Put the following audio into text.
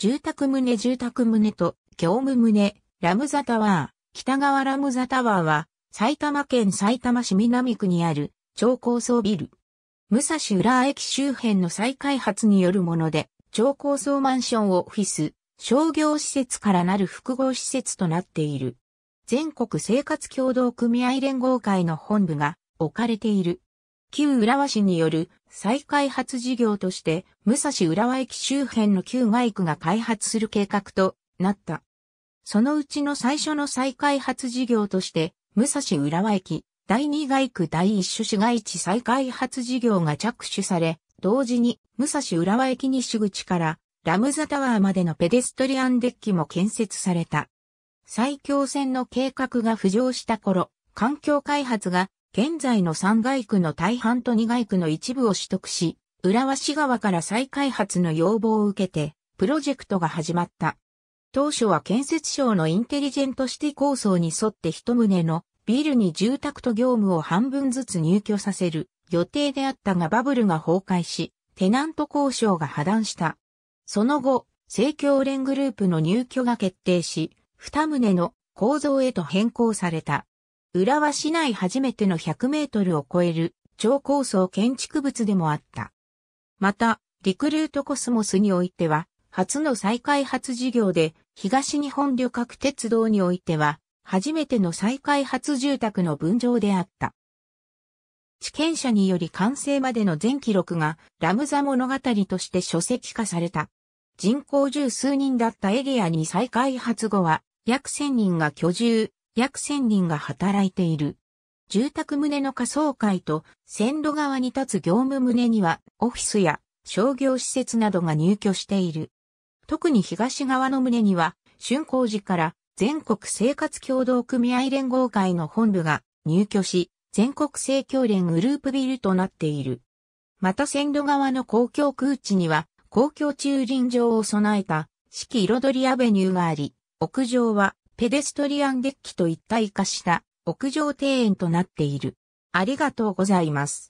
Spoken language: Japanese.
住宅棟住宅棟と業務棟、ラムザタワー、北側ラムザタワーは、埼玉県埼玉市南区にある超高層ビル。武蔵浦駅周辺の再開発によるもので、超高層マンションオフィス、商業施設からなる複合施設となっている。全国生活協同組合連合会の本部が置かれている。旧浦和市による再開発事業として、武蔵浦和駅周辺の旧街区が開発する計画となった。そのうちの最初の再開発事業として、武蔵浦和駅第二街区第一種市街地再開発事業が着手され、同時に武蔵浦和駅西口からラムザタワーまでのペデストリアンデッキも建設された。最強線の計画が浮上した頃、環境開発が現在の三街区の大半と二街区の一部を取得し、浦和市側から再開発の要望を受けて、プロジェクトが始まった。当初は建設省のインテリジェントシティ構想に沿って一棟のビルに住宅と業務を半分ずつ入居させる予定であったがバブルが崩壊し、テナント交渉が破断した。その後、政教連グループの入居が決定し、二棟の構造へと変更された。浦和市内初めての100メートルを超える超高層建築物でもあった。また、リクルートコスモスにおいては、初の再開発事業で、東日本旅客鉄道においては、初めての再開発住宅の分譲であった。地権者により完成までの全記録がラムザ物語として書籍化された。人口十数人だったエリアに再開発後は約千人が居住、約1000人が働いている。住宅棟の仮想会と線路側に立つ業務棟にはオフィスや商業施設などが入居している。特に東側の棟には春工時から全国生活協同組合連合会の本部が入居し、全国政協連グループビルとなっている。また線路側の公共空地には公共駐輪場を備えた四季彩りアベニューがあり、屋上はペデストリアンデッキと一体化した屋上庭園となっている。ありがとうございます。